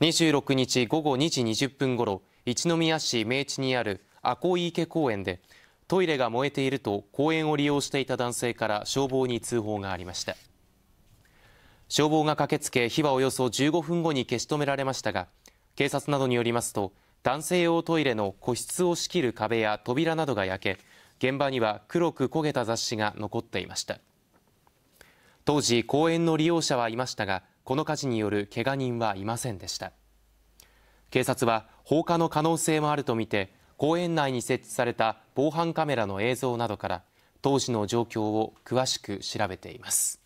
26日午後2時20分ごろ一宮市明治にあるアコ池公園でトイレが燃えていると公園を利用していた男性から消防に通報がありました消防が駆けつけ火はおよそ15分後に消し止められましたが警察などによりますと男性用トイレの個室を仕切る壁や扉などが焼け現場には黒く焦げた雑誌が残っていました当時公園の利用者はいましたがこの火事によるけが人はいませんでした警察は放火の可能性もあるとみて公園内に設置された防犯カメラの映像などから当時の状況を詳しく調べています